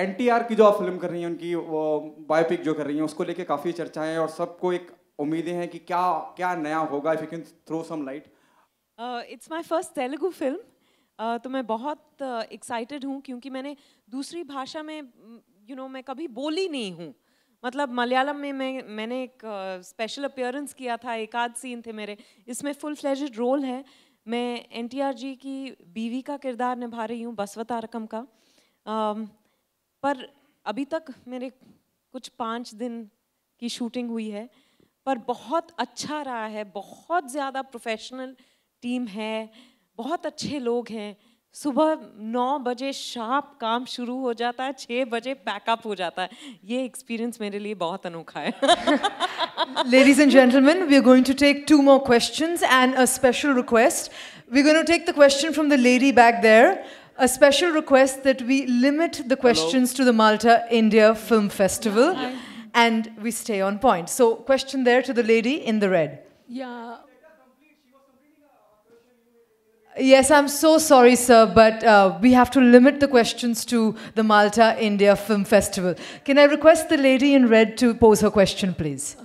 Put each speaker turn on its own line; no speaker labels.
N की जो आप फिल्म कर रही हैं उनकी बायोपिक जो कर रही हैं उसको लेके काफ़ी चर्चाएं और सबको एक उम्मीदें हैं कि क्या क्या नया होगा if you can throw some light
it's my first Telugu film तो मैं बहुत एक्साइटेड uh, हूँ क्योंकि मैंने दूसरी भाषा में you mm, you know know, मैं कभी बोली नहीं हूँ मतलब मलयालम में मैं मैंने एक स्पेशल uh, अपियरेंस किया था एक आध सीन थे मेरे इसमें फुल फ्लैज रोल है मैं एन जी की बीवी का किरदार निभा रही हूँ रकम का uh, पर अभी तक मेरे कुछ पाँच दिन की शूटिंग हुई है पर बहुत अच्छा रहा है बहुत ज़्यादा प्रोफेशनल टीम है बहुत अच्छे लोग हैं सुबह नौ बजे शाप काम शुरू हो जाता है छः बजे पैकअप हो जाता है ये एक्सपीरियंस मेरे लिए बहुत अनोखा है
ladies and gentleman we are going to take two more questions and a special request we going to take the question from the lady back there a special request that we limit the questions Hello. to the Malta India Film Festival yeah, and we stay on point. So, question there to the lady in the red. Yeah. Yes, I'm so sorry, sir, but uh, we have to limit the questions to the Malta India Film Festival. Can I request the lady in red to pose her question, please?